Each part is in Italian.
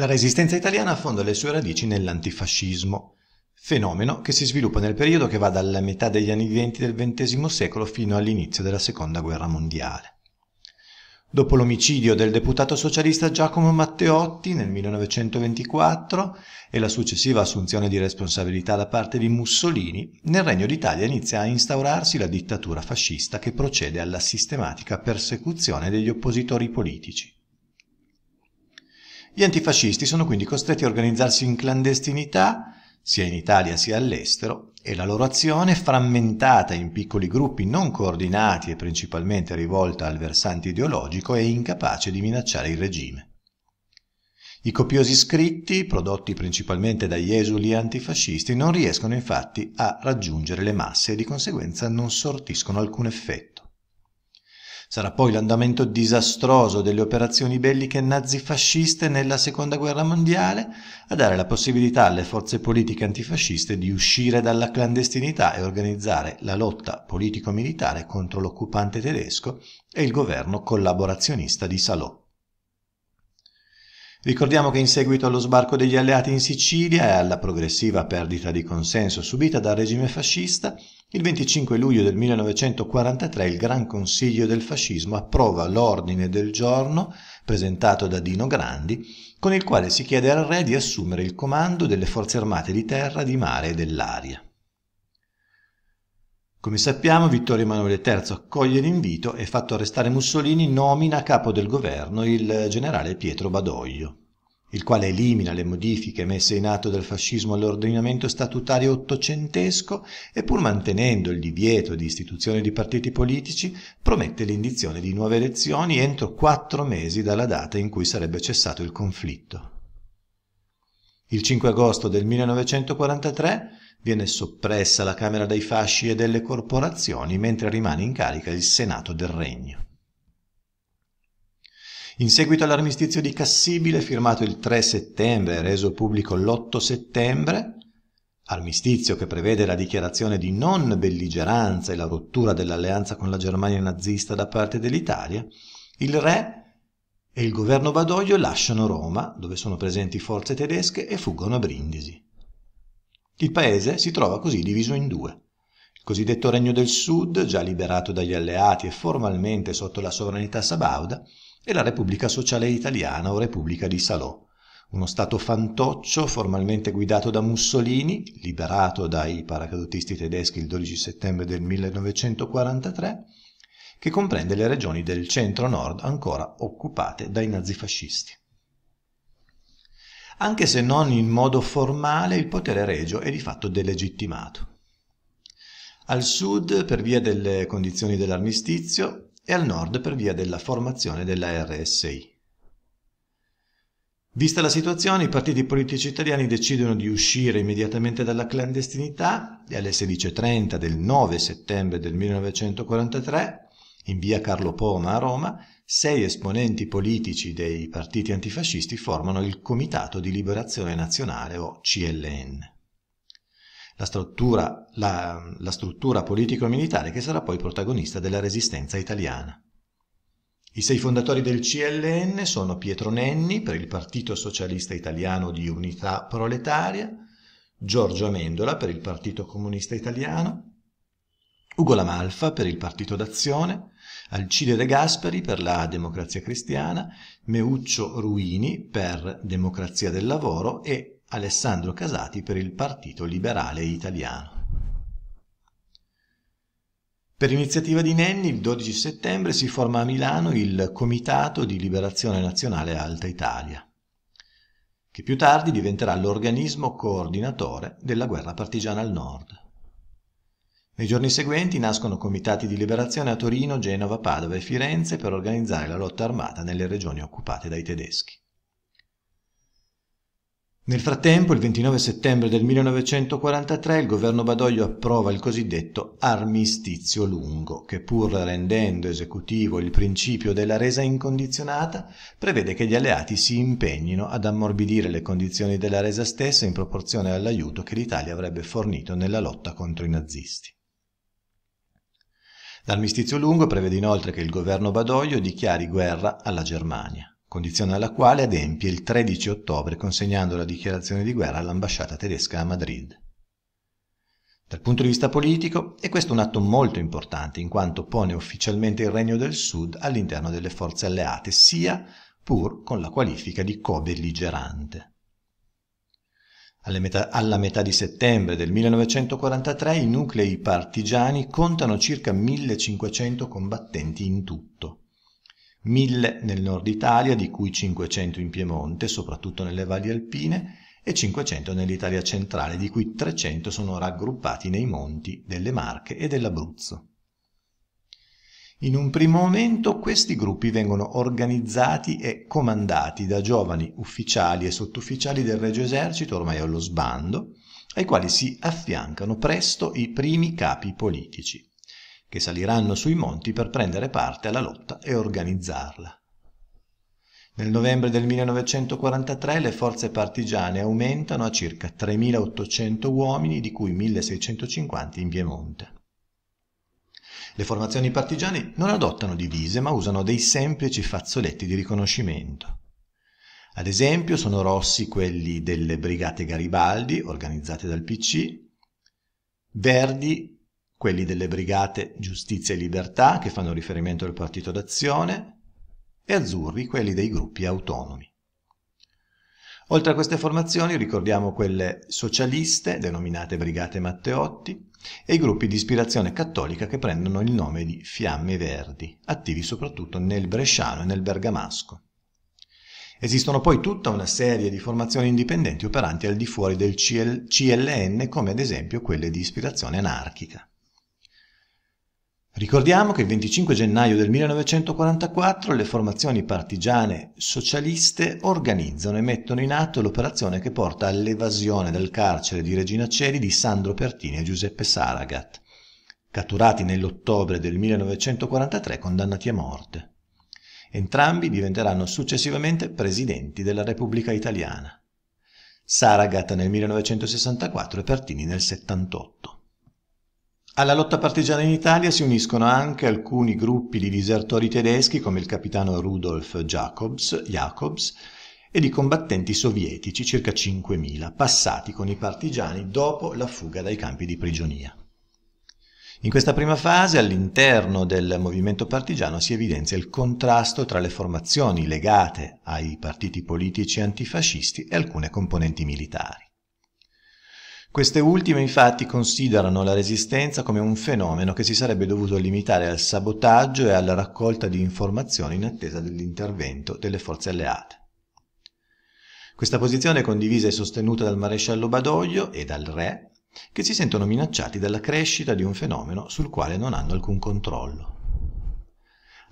La resistenza italiana affonda le sue radici nell'antifascismo, fenomeno che si sviluppa nel periodo che va dalla metà degli anni venti del XX secolo fino all'inizio della Seconda Guerra Mondiale. Dopo l'omicidio del deputato socialista Giacomo Matteotti nel 1924 e la successiva assunzione di responsabilità da parte di Mussolini, nel Regno d'Italia inizia a instaurarsi la dittatura fascista che procede alla sistematica persecuzione degli oppositori politici. Gli antifascisti sono quindi costretti a organizzarsi in clandestinità, sia in Italia sia all'estero, e la loro azione, frammentata in piccoli gruppi non coordinati e principalmente rivolta al versante ideologico, è incapace di minacciare il regime. I copiosi scritti, prodotti principalmente dagli esuli antifascisti, non riescono infatti a raggiungere le masse e di conseguenza non sortiscono alcun effetto. Sarà poi l'andamento disastroso delle operazioni belliche nazifasciste nella Seconda Guerra Mondiale a dare la possibilità alle forze politiche antifasciste di uscire dalla clandestinità e organizzare la lotta politico-militare contro l'occupante tedesco e il governo collaborazionista di Salò. Ricordiamo che in seguito allo sbarco degli alleati in Sicilia e alla progressiva perdita di consenso subita dal regime fascista, il 25 luglio del 1943 il Gran Consiglio del Fascismo approva l'ordine del giorno presentato da Dino Grandi, con il quale si chiede al re di assumere il comando delle forze armate di terra, di mare e dell'aria. Come sappiamo, Vittorio Emanuele III accoglie l'invito e fatto arrestare Mussolini nomina capo del governo il generale Pietro Badoglio, il quale elimina le modifiche messe in atto dal fascismo all'ordinamento statutario ottocentesco e pur mantenendo il divieto di istituzione di partiti politici promette l'indizione di nuove elezioni entro quattro mesi dalla data in cui sarebbe cessato il conflitto. Il 5 agosto del 1943 Viene soppressa la Camera dei Fasci e delle Corporazioni mentre rimane in carica il Senato del Regno. In seguito all'armistizio di Cassibile, firmato il 3 settembre e reso pubblico l'8 settembre, armistizio che prevede la dichiarazione di non belligeranza e la rottura dell'alleanza con la Germania nazista da parte dell'Italia, il re e il governo Badoglio lasciano Roma, dove sono presenti forze tedesche, e fuggono a Brindisi. Il paese si trova così diviso in due. Il cosiddetto Regno del Sud, già liberato dagli alleati e formalmente sotto la sovranità sabauda, e la Repubblica Sociale Italiana o Repubblica di Salò, uno stato fantoccio formalmente guidato da Mussolini, liberato dai paracadutisti tedeschi il 12 settembre del 1943, che comprende le regioni del centro-nord ancora occupate dai nazifascisti anche se non in modo formale il potere regio è di fatto delegittimato. Al sud per via delle condizioni dell'armistizio e al nord per via della formazione della RSI. Vista la situazione, i partiti politici italiani decidono di uscire immediatamente dalla clandestinità e alle 16.30 del 9 settembre del 1943, in via Carlo Poma a Roma, sei esponenti politici dei partiti antifascisti formano il Comitato di Liberazione Nazionale o CLN. La struttura, la, la struttura politico-militare che sarà poi protagonista della resistenza italiana. I sei fondatori del CLN sono Pietro Nenni per il Partito Socialista Italiano di Unità Proletaria, Giorgio Amendola per il Partito Comunista Italiano, Ugo Lamalfa per il Partito d'Azione, Alcide De Gasperi per la Democrazia Cristiana, Meuccio Ruini per Democrazia del Lavoro e Alessandro Casati per il Partito Liberale Italiano. Per iniziativa di Nenni, il 12 settembre si forma a Milano il Comitato di Liberazione Nazionale Alta Italia, che più tardi diventerà l'organismo coordinatore della guerra partigiana al nord. Nei giorni seguenti nascono comitati di liberazione a Torino, Genova, Padova e Firenze per organizzare la lotta armata nelle regioni occupate dai tedeschi. Nel frattempo, il 29 settembre del 1943, il governo Badoglio approva il cosiddetto armistizio lungo, che pur rendendo esecutivo il principio della resa incondizionata, prevede che gli alleati si impegnino ad ammorbidire le condizioni della resa stessa in proporzione all'aiuto che l'Italia avrebbe fornito nella lotta contro i nazisti. L'armistizio lungo prevede inoltre che il governo Badoglio dichiari guerra alla Germania, condizione alla quale adempie il 13 ottobre consegnando la dichiarazione di guerra all'ambasciata tedesca a Madrid. Dal punto di vista politico è questo un atto molto importante in quanto pone ufficialmente il Regno del Sud all'interno delle forze alleate, sia pur con la qualifica di co-belligerante. Metà, alla metà di settembre del 1943 i nuclei partigiani contano circa 1500 combattenti in tutto. 1000 nel nord Italia, di cui 500 in Piemonte, soprattutto nelle valli alpine, e 500 nell'Italia centrale, di cui 300 sono raggruppati nei monti delle Marche e dell'Abruzzo. In un primo momento questi gruppi vengono organizzati e comandati da giovani ufficiali e sottufficiali del Regio Esercito, ormai allo sbando, ai quali si affiancano presto i primi capi politici, che saliranno sui monti per prendere parte alla lotta e organizzarla. Nel novembre del 1943 le forze partigiane aumentano a circa 3.800 uomini, di cui 1.650 in Piemonte. Le formazioni partigiane non adottano divise ma usano dei semplici fazzoletti di riconoscimento. Ad esempio sono rossi quelli delle brigate Garibaldi organizzate dal PC, verdi quelli delle brigate Giustizia e Libertà che fanno riferimento al Partito d'Azione e azzurri quelli dei gruppi autonomi. Oltre a queste formazioni ricordiamo quelle socialiste, denominate Brigate Matteotti, e i gruppi di ispirazione cattolica che prendono il nome di Fiamme Verdi, attivi soprattutto nel Bresciano e nel Bergamasco. Esistono poi tutta una serie di formazioni indipendenti operanti al di fuori del CL- CLN, come ad esempio quelle di ispirazione anarchica. Ricordiamo che il 25 gennaio del 1944 le formazioni partigiane socialiste organizzano e mettono in atto l'operazione che porta all'evasione dal carcere di Regina Celi di Sandro Pertini e Giuseppe Saragat, catturati nell'ottobre del 1943 condannati a morte. Entrambi diventeranno successivamente presidenti della Repubblica Italiana. Saragat nel 1964 e Pertini nel 1978. Alla lotta partigiana in Italia si uniscono anche alcuni gruppi di disertori tedeschi come il capitano Rudolf Jacobs, Jacobs e di combattenti sovietici, circa 5.000, passati con i partigiani dopo la fuga dai campi di prigionia. In questa prima fase, all'interno del movimento partigiano, si evidenzia il contrasto tra le formazioni legate ai partiti politici antifascisti e alcune componenti militari. Queste ultime infatti considerano la resistenza come un fenomeno che si sarebbe dovuto limitare al sabotaggio e alla raccolta di informazioni in attesa dell'intervento delle forze alleate. Questa posizione è condivisa e sostenuta dal maresciallo Badoglio e dal re, che si sentono minacciati dalla crescita di un fenomeno sul quale non hanno alcun controllo.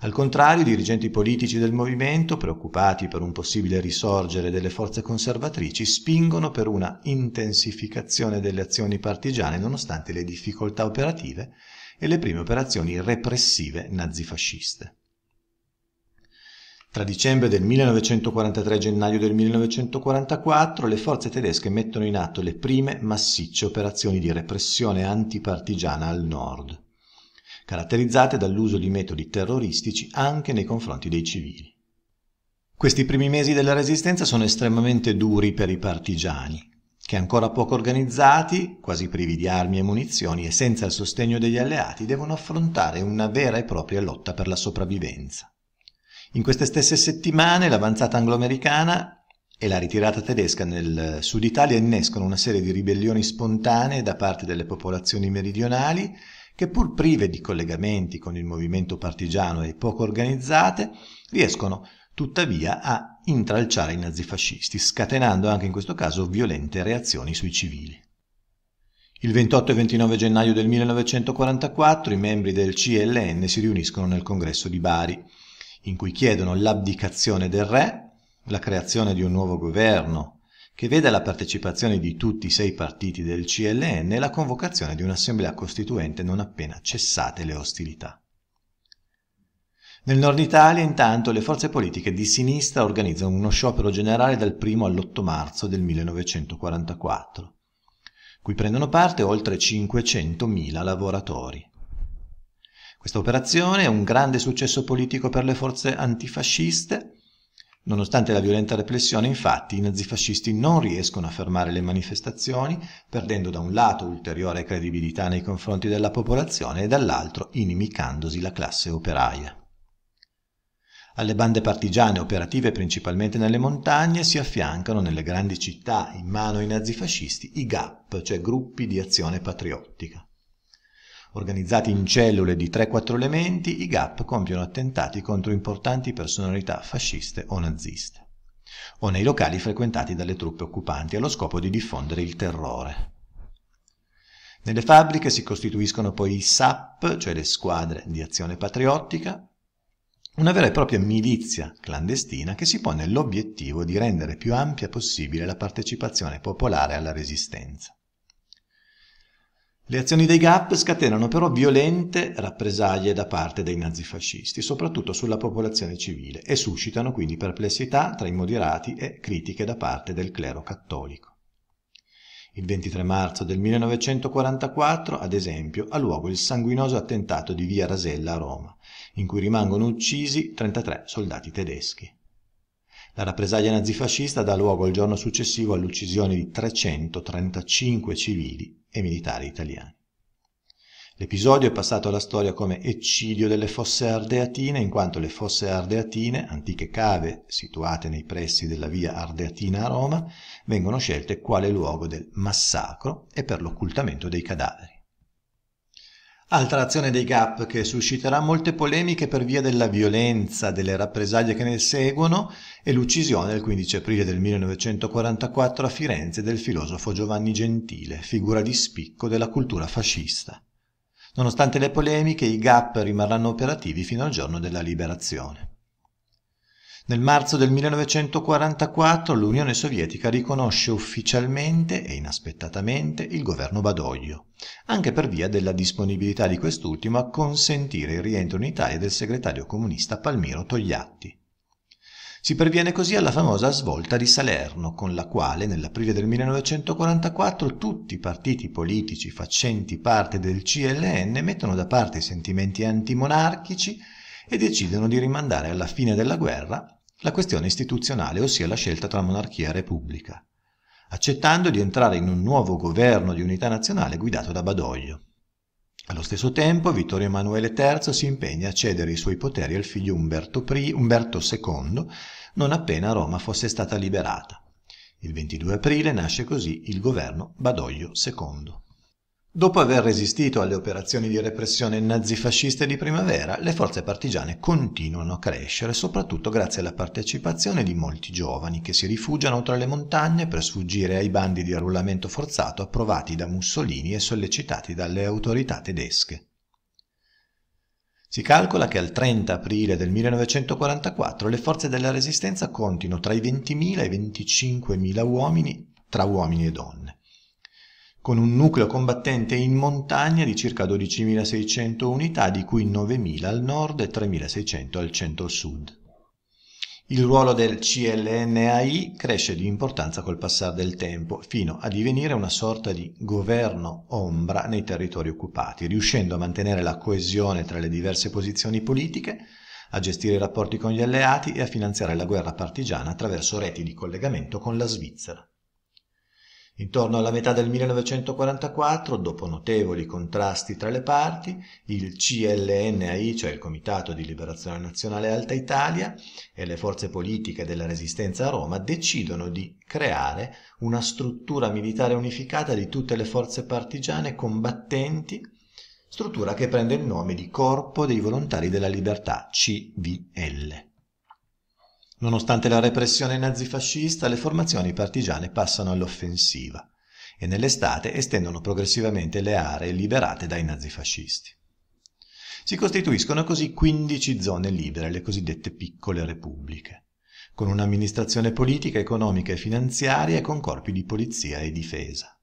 Al contrario, i dirigenti politici del movimento, preoccupati per un possibile risorgere delle forze conservatrici, spingono per una intensificazione delle azioni partigiane nonostante le difficoltà operative e le prime operazioni repressive nazifasciste. Tra dicembre del 1943 e gennaio del 1944 le forze tedesche mettono in atto le prime massicce operazioni di repressione antipartigiana al nord caratterizzate dall'uso di metodi terroristici anche nei confronti dei civili. Questi primi mesi della resistenza sono estremamente duri per i partigiani, che ancora poco organizzati, quasi privi di armi e munizioni e senza il sostegno degli alleati, devono affrontare una vera e propria lotta per la sopravvivenza. In queste stesse settimane l'avanzata angloamericana e la ritirata tedesca nel sud Italia innescono una serie di ribellioni spontanee da parte delle popolazioni meridionali che pur prive di collegamenti con il movimento partigiano e poco organizzate, riescono tuttavia a intralciare i nazifascisti, scatenando anche in questo caso violente reazioni sui civili. Il 28 e 29 gennaio del 1944 i membri del CLN si riuniscono nel congresso di Bari, in cui chiedono l'abdicazione del re, la creazione di un nuovo governo che vede la partecipazione di tutti i sei partiti del CLN e la convocazione di un'assemblea costituente non appena cessate le ostilità. Nel nord Italia, intanto, le forze politiche di sinistra organizzano uno sciopero generale dal 1 all'8 marzo del 1944, cui prendono parte oltre 500.000 lavoratori. Questa operazione è un grande successo politico per le forze antifasciste Nonostante la violenta repressione, infatti, i nazifascisti non riescono a fermare le manifestazioni, perdendo da un lato ulteriore credibilità nei confronti della popolazione e dall'altro inimicandosi la classe operaia. Alle bande partigiane operative principalmente nelle montagne si affiancano nelle grandi città in mano ai nazifascisti i GAP, cioè gruppi di azione patriottica. Organizzati in cellule di 3-4 elementi, i GAP compiono attentati contro importanti personalità fasciste o naziste, o nei locali frequentati dalle truppe occupanti allo scopo di diffondere il terrore. Nelle fabbriche si costituiscono poi i SAP, cioè le squadre di azione patriottica, una vera e propria milizia clandestina che si pone l'obiettivo di rendere più ampia possibile la partecipazione popolare alla resistenza. Le azioni dei GAP scatenano però violente rappresaglie da parte dei nazifascisti, soprattutto sulla popolazione civile, e suscitano quindi perplessità tra i moderati e critiche da parte del clero cattolico. Il 23 marzo del 1944, ad esempio, ha luogo il sanguinoso attentato di via Rasella a Roma, in cui rimangono uccisi 33 soldati tedeschi. La rappresaglia nazifascista dà luogo il giorno successivo all'uccisione di 335 civili e militari italiani. L'episodio è passato alla storia come eccidio delle fosse ardeatine, in quanto le fosse ardeatine, antiche cave situate nei pressi della via Ardeatina a Roma, vengono scelte quale luogo del massacro e per l'occultamento dei cadaveri. Altra azione dei GAP che susciterà molte polemiche per via della violenza, delle rappresaglie che ne seguono è l'uccisione il 15 aprile del 1944 a Firenze del filosofo Giovanni Gentile, figura di spicco della cultura fascista. Nonostante le polemiche, i GAP rimarranno operativi fino al giorno della liberazione. Nel marzo del 1944 l'Unione Sovietica riconosce ufficialmente e inaspettatamente il governo Badoglio, anche per via della disponibilità di quest'ultimo a consentire il rientro in Italia del segretario comunista Palmiro Togliatti. Si perviene così alla famosa svolta di Salerno, con la quale nell'aprile del 1944 tutti i partiti politici facenti parte del CLN mettono da parte i sentimenti antimonarchici e decidono di rimandare alla fine della guerra la questione istituzionale, ossia la scelta tra monarchia e repubblica, accettando di entrare in un nuovo governo di unità nazionale guidato da Badoglio. Allo stesso tempo Vittorio Emanuele III si impegna a cedere i suoi poteri al figlio Umberto, I, Umberto II non appena Roma fosse stata liberata. Il 22 aprile nasce così il governo Badoglio II. Dopo aver resistito alle operazioni di repressione nazifasciste di primavera, le forze partigiane continuano a crescere, soprattutto grazie alla partecipazione di molti giovani che si rifugiano tra le montagne per sfuggire ai bandi di arrullamento forzato approvati da Mussolini e sollecitati dalle autorità tedesche. Si calcola che al 30 aprile del 1944 le forze della resistenza contino tra i 20.000 e i 25.000 uomini tra uomini e donne con un nucleo combattente in montagna di circa 12.600 unità, di cui 9.000 al nord e 3.600 al centro-sud. Il ruolo del CLNAI cresce di importanza col passare del tempo, fino a divenire una sorta di governo ombra nei territori occupati, riuscendo a mantenere la coesione tra le diverse posizioni politiche, a gestire i rapporti con gli alleati e a finanziare la guerra partigiana attraverso reti di collegamento con la Svizzera. Intorno alla metà del 1944, dopo notevoli contrasti tra le parti, il CLNAI, cioè il Comitato di Liberazione Nazionale Alta Italia, e le forze politiche della resistenza a Roma decidono di creare una struttura militare unificata di tutte le forze partigiane combattenti, struttura che prende il nome di Corpo dei Volontari della Libertà, CVL. Nonostante la repressione nazifascista, le formazioni partigiane passano all'offensiva e nell'estate estendono progressivamente le aree liberate dai nazifascisti. Si costituiscono così 15 zone libere, le cosiddette piccole repubbliche, con un'amministrazione politica, economica e finanziaria e con corpi di polizia e difesa.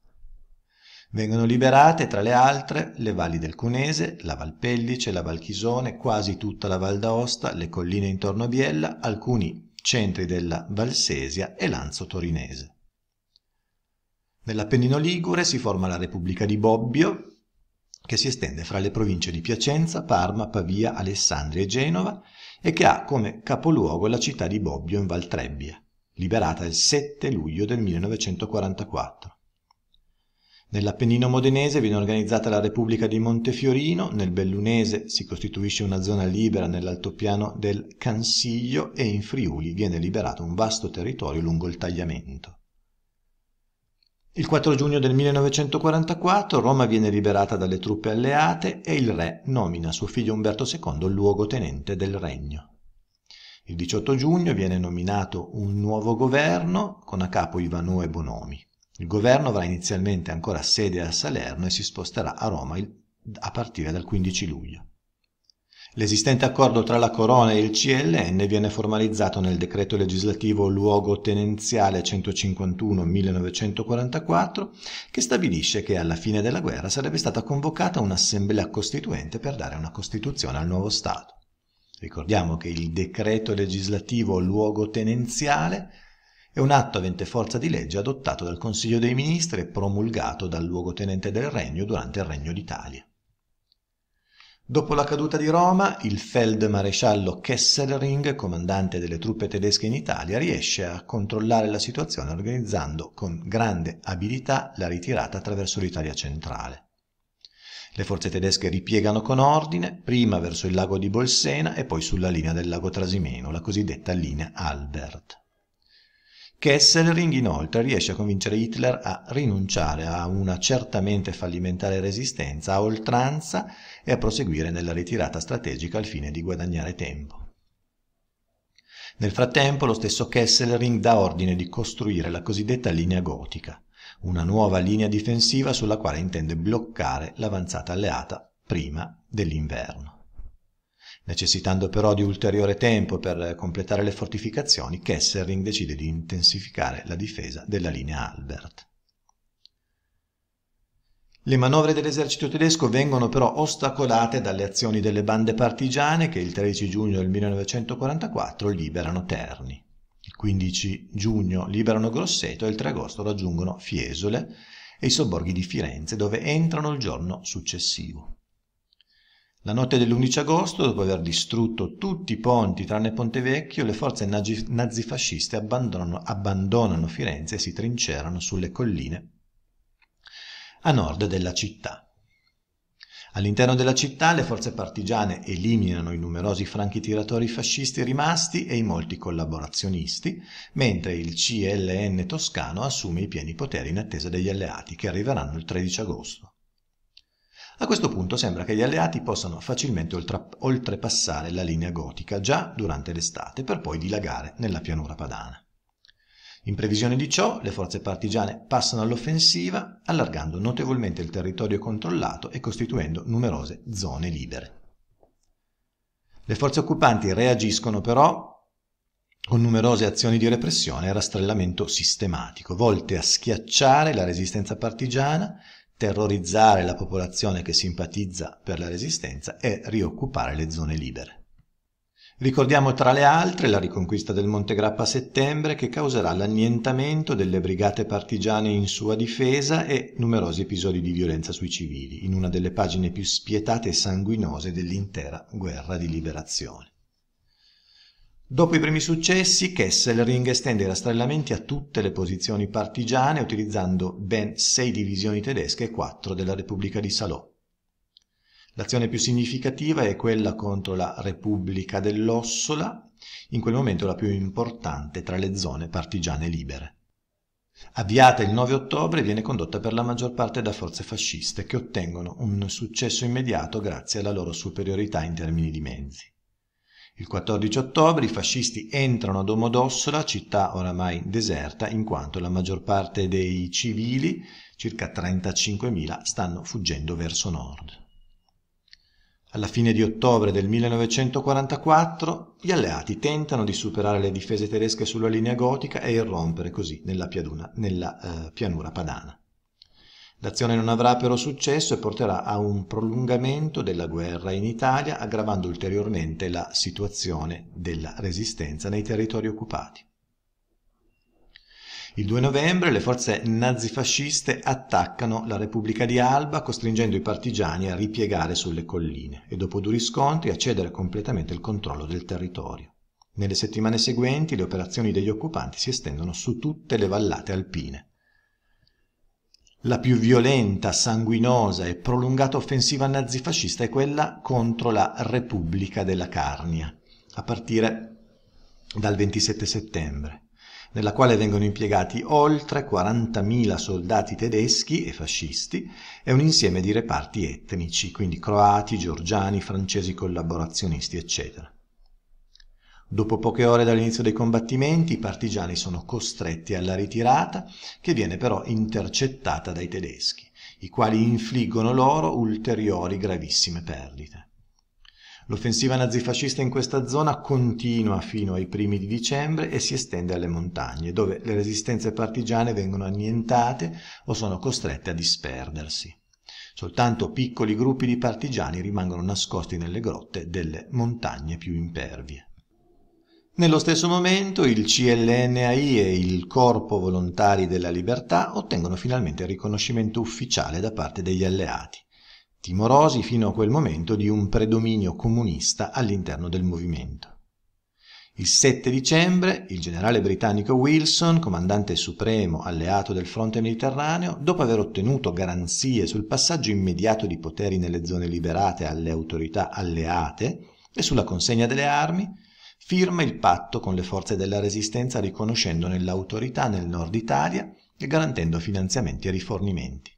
Vengono liberate, tra le altre, le valli del Cunese, la Valpellice, la Valchisone, quasi tutta la Val d'Aosta, le colline intorno a Biella, alcuni centri della Valsesia e Lanzo Torinese. Nell'Appennino Ligure si forma la Repubblica di Bobbio, che si estende fra le province di Piacenza, Parma, Pavia, Alessandria e Genova e che ha come capoluogo la città di Bobbio in Val Trebbia, liberata il 7 luglio del 1944 Nell'Appennino modenese viene organizzata la Repubblica di Montefiorino, nel Bellunese si costituisce una zona libera nell'altopiano del Cansiglio e in Friuli viene liberato un vasto territorio lungo il Tagliamento. Il 4 giugno del 1944 Roma viene liberata dalle truppe alleate e il re nomina suo figlio Umberto II luogotenente del regno. Il 18 giugno viene nominato un nuovo governo con a capo e Bonomi. Il governo avrà inizialmente ancora sede a Salerno e si sposterà a Roma il, a partire dal 15 luglio. L'esistente accordo tra la Corona e il CLN viene formalizzato nel decreto legislativo luogotenenziale 151-1944 che stabilisce che alla fine della guerra sarebbe stata convocata un'assemblea costituente per dare una costituzione al nuovo Stato. Ricordiamo che il decreto legislativo luogotenenziale è un atto avente forza di legge adottato dal Consiglio dei Ministri e promulgato dal luogotenente del Regno durante il Regno d'Italia. Dopo la caduta di Roma, il feldmaresciallo Kesselring, comandante delle truppe tedesche in Italia, riesce a controllare la situazione organizzando con grande abilità la ritirata attraverso l'Italia centrale. Le forze tedesche ripiegano con ordine, prima verso il lago di Bolsena e poi sulla linea del lago Trasimeno, la cosiddetta linea Albert. Kesselring inoltre riesce a convincere Hitler a rinunciare a una certamente fallimentare resistenza a oltranza e a proseguire nella ritirata strategica al fine di guadagnare tempo. Nel frattempo lo stesso Kesselring dà ordine di costruire la cosiddetta linea gotica, una nuova linea difensiva sulla quale intende bloccare l'avanzata alleata prima dell'inverno necessitando però di ulteriore tempo per completare le fortificazioni, Kesselring decide di intensificare la difesa della linea Albert. Le manovre dell'esercito tedesco vengono però ostacolate dalle azioni delle bande partigiane che il 13 giugno del 1944 liberano Terni. Il 15 giugno liberano Grosseto e il 3 agosto raggiungono Fiesole e i sobborghi di Firenze dove entrano il giorno successivo. La notte dell'11 agosto, dopo aver distrutto tutti i ponti tranne Ponte Vecchio, le forze nazifasciste abbandonano, abbandonano Firenze e si trincerano sulle colline a nord della città. All'interno della città le forze partigiane eliminano i numerosi franchi tiratori fascisti rimasti e i molti collaborazionisti, mentre il CLN toscano assume i pieni poteri in attesa degli alleati che arriveranno il 13 agosto. A questo punto sembra che gli alleati possano facilmente oltrepassare la linea gotica già durante l'estate per poi dilagare nella pianura padana. In previsione di ciò, le forze partigiane passano all'offensiva, allargando notevolmente il territorio controllato e costituendo numerose zone libere. Le forze occupanti reagiscono però con numerose azioni di repressione e rastrellamento sistematico, volte a schiacciare la resistenza partigiana terrorizzare la popolazione che simpatizza per la resistenza e rioccupare le zone libere. Ricordiamo tra le altre la riconquista del Monte Grappa a settembre che causerà l'annientamento delle brigate partigiane in sua difesa e numerosi episodi di violenza sui civili, in una delle pagine più spietate e sanguinose dell'intera guerra di liberazione. Dopo i primi successi, Kesselring estende i rastrellamenti a tutte le posizioni partigiane utilizzando ben sei divisioni tedesche e quattro della Repubblica di Salò. L'azione più significativa è quella contro la Repubblica dell'Ossola, in quel momento la più importante tra le zone partigiane libere. Avviata il 9 ottobre, viene condotta per la maggior parte da forze fasciste che ottengono un successo immediato grazie alla loro superiorità in termini di mezzi. Il 14 ottobre i fascisti entrano a Domodossola, città oramai deserta, in quanto la maggior parte dei civili, circa 35.000, stanno fuggendo verso nord. Alla fine di ottobre del 1944 gli alleati tentano di superare le difese tedesche sulla linea gotica e irrompere così nella, piaduna, nella eh, pianura padana. L'azione non avrà però successo e porterà a un prolungamento della guerra in Italia, aggravando ulteriormente la situazione della resistenza nei territori occupati. Il 2 novembre le forze nazifasciste attaccano la Repubblica di Alba costringendo i partigiani a ripiegare sulle colline e dopo duri scontri a cedere completamente il controllo del territorio. Nelle settimane seguenti le operazioni degli occupanti si estendono su tutte le vallate alpine. La più violenta, sanguinosa e prolungata offensiva nazifascista è quella contro la Repubblica della Carnia, a partire dal 27 settembre nella quale vengono impiegati oltre 40.000 soldati tedeschi e fascisti e un insieme di reparti etnici, quindi croati, georgiani, francesi collaborazionisti, eccetera. Dopo poche ore dall'inizio dei combattimenti i partigiani sono costretti alla ritirata che viene però intercettata dai tedeschi, i quali infliggono loro ulteriori gravissime perdite. L'offensiva nazifascista in questa zona continua fino ai primi di dicembre e si estende alle montagne, dove le resistenze partigiane vengono annientate o sono costrette a disperdersi. Soltanto piccoli gruppi di partigiani rimangono nascosti nelle grotte delle montagne più impervie. Nello stesso momento il CLNAI e il Corpo Volontari della Libertà ottengono finalmente il riconoscimento ufficiale da parte degli alleati, timorosi fino a quel momento di un predominio comunista all'interno del movimento. Il 7 dicembre il generale britannico Wilson, comandante supremo alleato del fronte mediterraneo, dopo aver ottenuto garanzie sul passaggio immediato di poteri nelle zone liberate alle autorità alleate e sulla consegna delle armi, firma il patto con le forze della resistenza riconoscendone l'autorità nel nord Italia e garantendo finanziamenti e rifornimenti.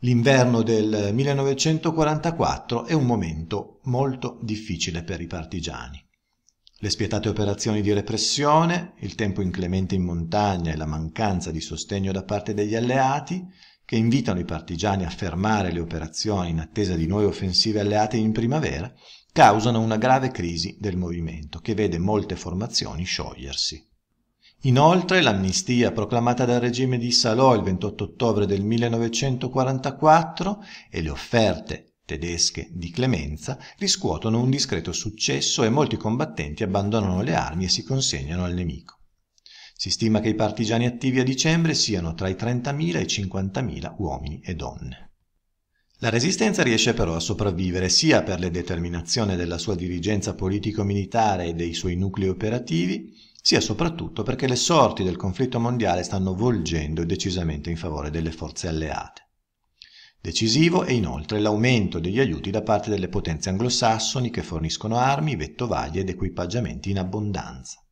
L'inverno del 1944 è un momento molto difficile per i partigiani. Le spietate operazioni di repressione, il tempo inclemente in montagna e la mancanza di sostegno da parte degli alleati, che invitano i partigiani a fermare le operazioni in attesa di nuove offensive alleate in primavera, causano una grave crisi del movimento che vede molte formazioni sciogliersi. Inoltre l'amnistia proclamata dal regime di Salò il 28 ottobre del 1944 e le offerte tedesche di clemenza riscuotono un discreto successo e molti combattenti abbandonano le armi e si consegnano al nemico. Si stima che i partigiani attivi a dicembre siano tra i 30.000 e i 50.000 uomini e donne. La Resistenza riesce però a sopravvivere sia per le determinazioni della sua dirigenza politico-militare e dei suoi nuclei operativi, sia soprattutto perché le sorti del conflitto mondiale stanno volgendo decisamente in favore delle forze alleate. Decisivo è inoltre l'aumento degli aiuti da parte delle potenze anglosassoni che forniscono armi, vettovaglie ed equipaggiamenti in abbondanza.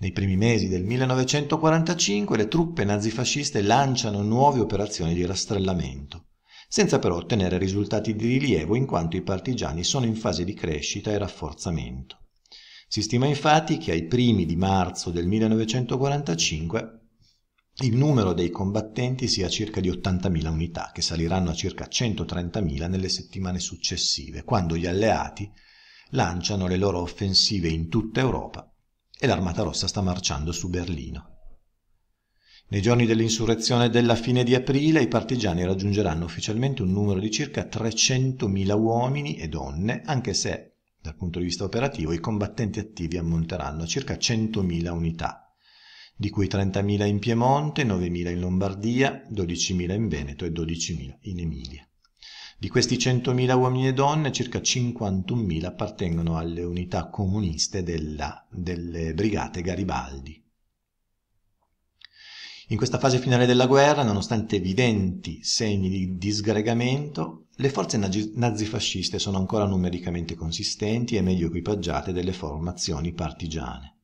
Nei primi mesi del 1945 le truppe nazifasciste lanciano nuove operazioni di rastrellamento, senza però ottenere risultati di rilievo in quanto i partigiani sono in fase di crescita e rafforzamento. Si stima infatti che ai primi di marzo del 1945 il numero dei combattenti sia circa di 80.000 unità, che saliranno a circa 130.000 nelle settimane successive, quando gli alleati lanciano le loro offensive in tutta Europa e l'Armata Rossa sta marciando su Berlino. Nei giorni dell'insurrezione della fine di aprile i partigiani raggiungeranno ufficialmente un numero di circa 300.000 uomini e donne, anche se, dal punto di vista operativo, i combattenti attivi ammonteranno a circa 100.000 unità, di cui 30.000 in Piemonte, 9.000 in Lombardia, 12.000 in Veneto e 12.000 in Emilia. Di questi 100.000 uomini e donne, circa 51.000 appartengono alle unità comuniste della, delle brigate Garibaldi in questa fase finale della guerra, nonostante evidenti segni di disgregamento, le forze nazifasciste sono ancora numericamente consistenti e meglio equipaggiate delle formazioni partigiane.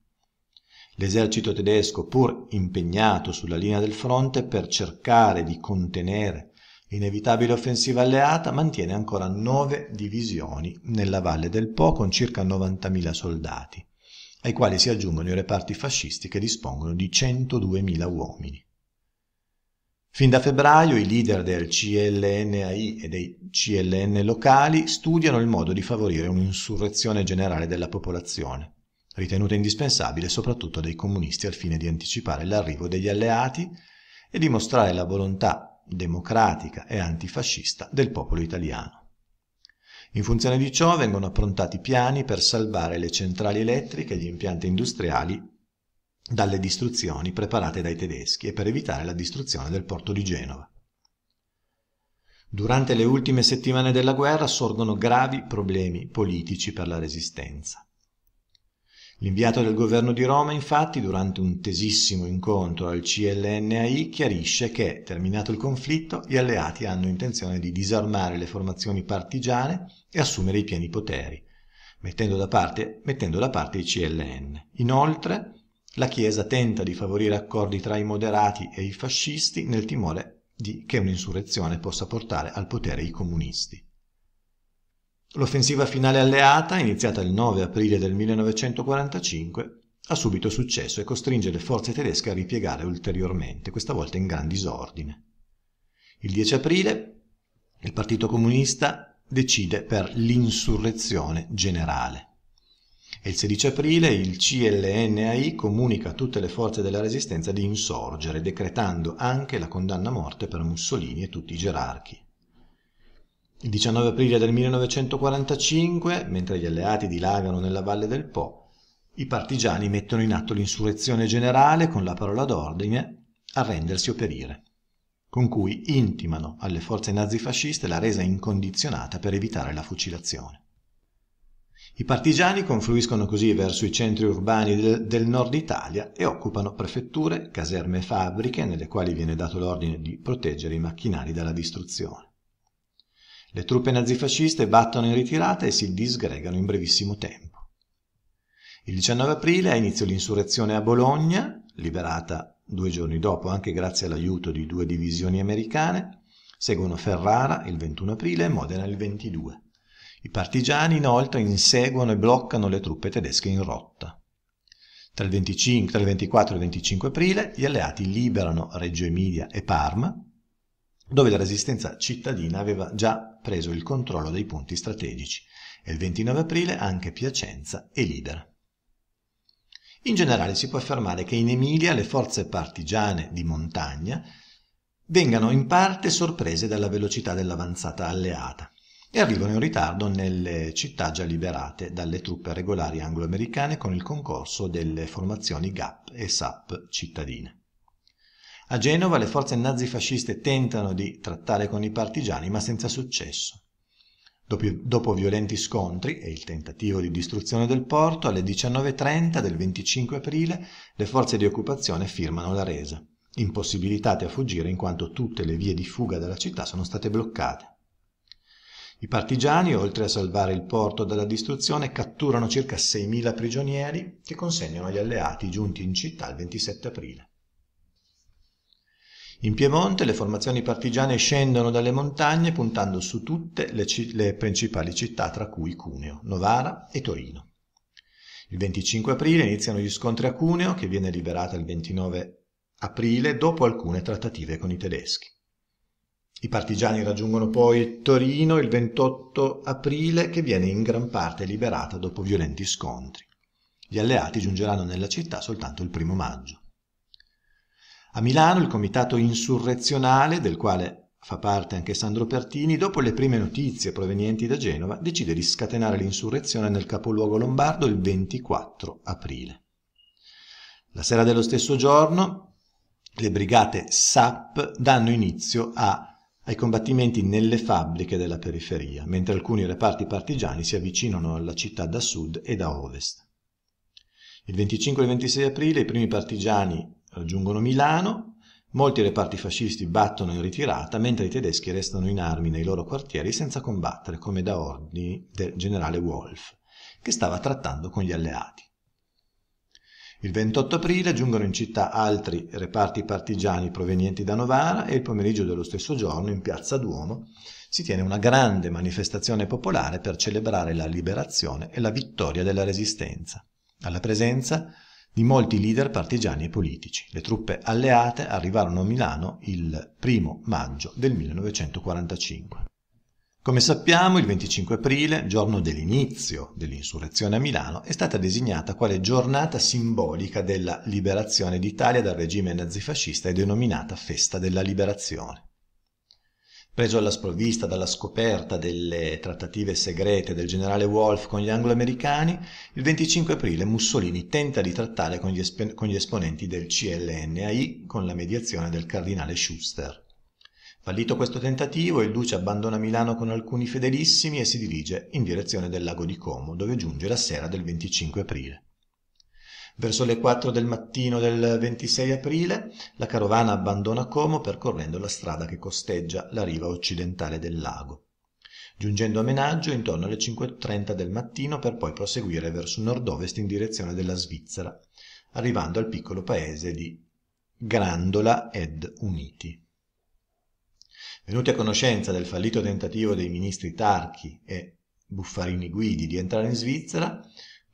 L'esercito tedesco, pur impegnato sulla linea del fronte per cercare di contenere l'inevitabile offensiva alleata, mantiene ancora nove divisioni nella Valle del Po con circa 90.000 soldati, ai quali si aggiungono i reparti fascisti che dispongono di 102.000 uomini. Fin da febbraio i leader del CLNAI e dei CLN locali studiano il modo di favorire un'insurrezione generale della popolazione, ritenuta indispensabile soprattutto dai comunisti al fine di anticipare l'arrivo degli alleati e dimostrare la volontà democratica e antifascista del popolo italiano. In funzione di ciò vengono approntati piani per salvare le centrali elettriche e gli impianti industriali dalle distruzioni preparate dai tedeschi e per evitare la distruzione del porto di Genova. Durante le ultime settimane della guerra sorgono gravi problemi politici per la resistenza. L'inviato del governo di Roma, infatti, durante un tesissimo incontro al CLNAI, chiarisce che, terminato il conflitto, gli alleati hanno intenzione di disarmare le formazioni partigiane e assumere i pieni poteri, mettendo da parte, mettendo da parte i CLN. Inoltre, la Chiesa tenta di favorire accordi tra i moderati e i fascisti nel timore di che un'insurrezione possa portare al potere i comunisti. L'offensiva finale alleata, iniziata il 9 aprile del 1945, ha subito successo e costringe le forze tedesche a ripiegare ulteriormente, questa volta in gran disordine. Il 10 aprile il Partito Comunista decide per l'insurrezione generale. E il 16 aprile il CLNAI comunica a tutte le forze della resistenza di insorgere, decretando anche la condanna a morte per Mussolini e tutti i gerarchi. Il 19 aprile del 1945, mentre gli alleati dilagano nella valle del Po, i partigiani mettono in atto l'insurrezione generale con la parola d'ordine a rendersi perire con cui intimano alle forze nazifasciste la resa incondizionata per evitare la fucilazione. I partigiani confluiscono così verso i centri urbani del, del nord Italia e occupano prefetture, caserme e fabbriche nelle quali viene dato l'ordine di proteggere i macchinari dalla distruzione. Le truppe nazifasciste battono in ritirata e si disgregano in brevissimo tempo. Il 19 aprile ha inizio l'insurrezione a Bologna, liberata Due giorni dopo, anche grazie all'aiuto di due divisioni americane, seguono Ferrara il 21 aprile e Modena il 22. I partigiani inoltre inseguono e bloccano le truppe tedesche in rotta. Tra il, 25, tra il 24 e il 25 aprile gli alleati liberano Reggio Emilia e Parma, dove la resistenza cittadina aveva già preso il controllo dei punti strategici, e il 29 aprile anche Piacenza e Libera. In generale si può affermare che in Emilia le forze partigiane di montagna vengano in parte sorprese dalla velocità dell'avanzata alleata e arrivano in ritardo nelle città già liberate dalle truppe regolari anglo-americane con il concorso delle formazioni GAP e SAP cittadine. A Genova le forze nazifasciste tentano di trattare con i partigiani ma senza successo Dopo violenti scontri e il tentativo di distruzione del porto, alle 19.30 del 25 aprile le forze di occupazione firmano la resa, impossibilitate a fuggire in quanto tutte le vie di fuga dalla città sono state bloccate. I partigiani, oltre a salvare il porto dalla distruzione, catturano circa 6.000 prigionieri che consegnano agli alleati giunti in città il 27 aprile. In Piemonte le formazioni partigiane scendono dalle montagne puntando su tutte le, le principali città tra cui Cuneo, Novara e Torino. Il 25 aprile iniziano gli scontri a Cuneo che viene liberata il 29 aprile dopo alcune trattative con i tedeschi. I partigiani raggiungono poi Torino il 28 aprile che viene in gran parte liberata dopo violenti scontri. Gli alleati giungeranno nella città soltanto il 1 maggio. A Milano il comitato insurrezionale, del quale fa parte anche Sandro Pertini, dopo le prime notizie provenienti da Genova, decide di scatenare l'insurrezione nel capoluogo lombardo il 24 aprile. La sera dello stesso giorno le brigate SAP danno inizio a, ai combattimenti nelle fabbriche della periferia, mentre alcuni reparti partigiani si avvicinano alla città da sud e da ovest. Il 25 e il 26 aprile i primi partigiani raggiungono Milano, molti reparti fascisti battono in ritirata, mentre i tedeschi restano in armi nei loro quartieri senza combattere, come da ordini del generale Wolf, che stava trattando con gli alleati. Il 28 aprile giungono in città altri reparti partigiani provenienti da Novara e il pomeriggio dello stesso giorno in piazza Duomo si tiene una grande manifestazione popolare per celebrare la liberazione e la vittoria della resistenza. Alla presenza di molti leader partigiani e politici. Le truppe alleate arrivarono a Milano il 1 maggio del 1945. Come sappiamo, il 25 aprile, giorno dell'inizio dell'insurrezione a Milano, è stata designata quale giornata simbolica della liberazione d'Italia dal regime nazifascista e denominata Festa della Liberazione. Preso alla sprovvista dalla scoperta delle trattative segrete del generale Wolf con gli angloamericani, il 25 aprile Mussolini tenta di trattare con gli, esp- con gli esponenti del CLNAI con la mediazione del cardinale Schuster. Fallito questo tentativo, il duce abbandona Milano con alcuni fedelissimi e si dirige in direzione del lago di Como, dove giunge la sera del 25 aprile. Verso le 4 del mattino del 26 aprile la carovana abbandona Como percorrendo la strada che costeggia la riva occidentale del lago, giungendo a Menaggio intorno alle 5.30 del mattino per poi proseguire verso nord-ovest in direzione della Svizzera, arrivando al piccolo paese di Grandola ed Uniti. Venuti a conoscenza del fallito tentativo dei ministri Tarchi e Buffarini Guidi di entrare in Svizzera,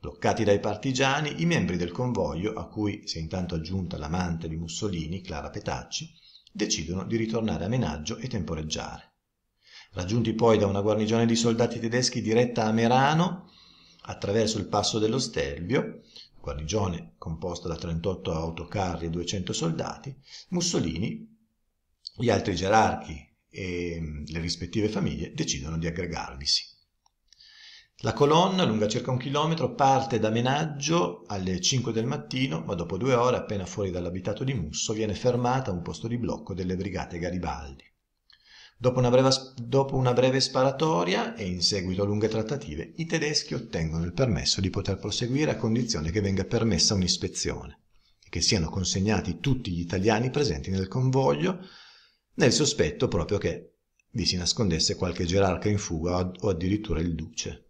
Bloccati dai partigiani, i membri del convoglio, a cui si è intanto aggiunta l'amante di Mussolini, Clara Petacci, decidono di ritornare a Menaggio e temporeggiare. Raggiunti poi da una guarnigione di soldati tedeschi diretta a Merano, attraverso il passo dello Stelvio, guarnigione composta da 38 autocarri e 200 soldati, Mussolini, gli altri gerarchi e mm, le rispettive famiglie decidono di aggregarvisi. La colonna, lunga circa un chilometro, parte da Menaggio alle 5 del mattino, ma dopo due ore, appena fuori dall'abitato di Musso, viene fermata a un posto di blocco delle brigate Garibaldi. Dopo una, breve, dopo una breve sparatoria e in seguito a lunghe trattative, i tedeschi ottengono il permesso di poter proseguire a condizione che venga permessa un'ispezione e che siano consegnati tutti gli italiani presenti nel convoglio, nel sospetto proprio che vi si nascondesse qualche gerarca in fuga o addirittura il duce.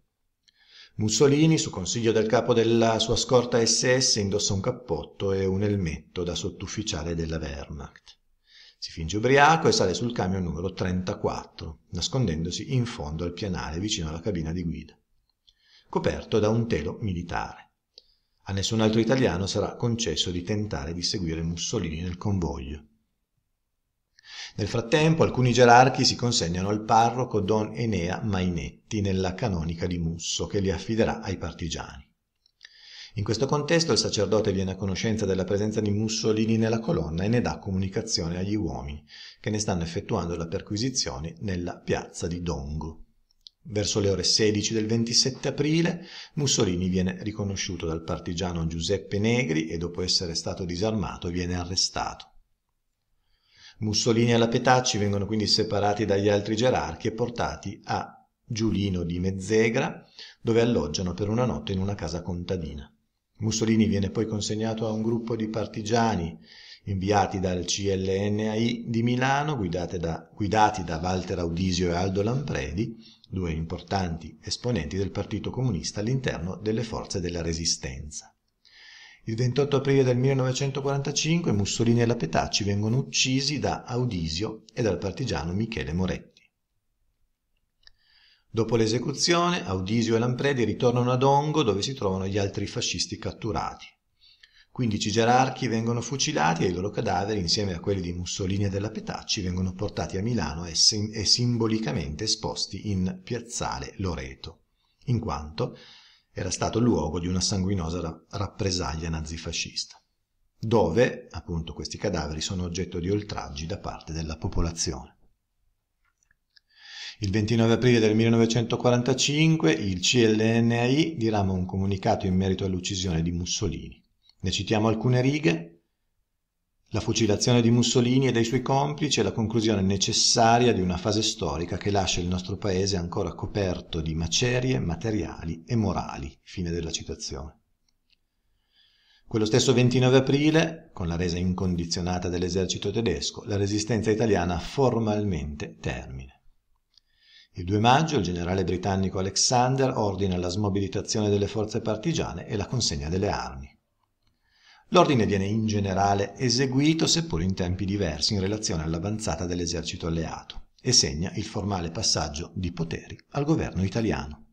Mussolini, su consiglio del capo della sua scorta SS, indossa un cappotto e un elmetto da sottufficiale della Wehrmacht. Si finge ubriaco e sale sul camion numero 34, nascondendosi in fondo al pianale vicino alla cabina di guida, coperto da un telo militare. A nessun altro italiano sarà concesso di tentare di seguire Mussolini nel convoglio. Nel frattempo alcuni gerarchi si consegnano al parroco don Enea Mainetti nella canonica di Musso che li affiderà ai partigiani. In questo contesto il sacerdote viene a conoscenza della presenza di Mussolini nella colonna e ne dà comunicazione agli uomini che ne stanno effettuando la perquisizione nella piazza di Dongo. Verso le ore 16 del 27 aprile Mussolini viene riconosciuto dal partigiano Giuseppe Negri e dopo essere stato disarmato viene arrestato. Mussolini e la Petacci vengono quindi separati dagli altri gerarchi e portati a Giulino di Mezzegra, dove alloggiano per una notte in una casa contadina. Mussolini viene poi consegnato a un gruppo di partigiani inviati dal CLNAI di Milano, da, guidati da Walter Audisio e Aldo Lampredi, due importanti esponenti del Partito Comunista all'interno delle forze della Resistenza. Il 28 aprile del 1945 Mussolini e la Petacci vengono uccisi da Audisio e dal partigiano Michele Moretti. Dopo l'esecuzione, Audisio e Lampredi ritornano ad Ongo dove si trovano gli altri fascisti catturati. 15 gerarchi vengono fucilati e i loro cadaveri, insieme a quelli di Mussolini e della Petacci, vengono portati a Milano e, sim e simbolicamente esposti in piazzale Loreto, in quanto era stato luogo di una sanguinosa rappresaglia nazifascista, dove appunto questi cadaveri sono oggetto di oltraggi da parte della popolazione. Il 29 aprile del 1945 il CLNAI dirama un comunicato in merito all'uccisione di Mussolini. Ne citiamo alcune righe la fucilazione di Mussolini e dei suoi complici è la conclusione necessaria di una fase storica che lascia il nostro paese ancora coperto di macerie materiali e morali. Fine della citazione. Quello stesso 29 aprile, con la resa incondizionata dell'esercito tedesco, la resistenza italiana ha formalmente termine. Il 2 maggio il generale britannico Alexander ordina la smobilitazione delle forze partigiane e la consegna delle armi. L'ordine viene in generale eseguito seppur in tempi diversi in relazione all'avanzata dell'esercito alleato e segna il formale passaggio di poteri al governo italiano.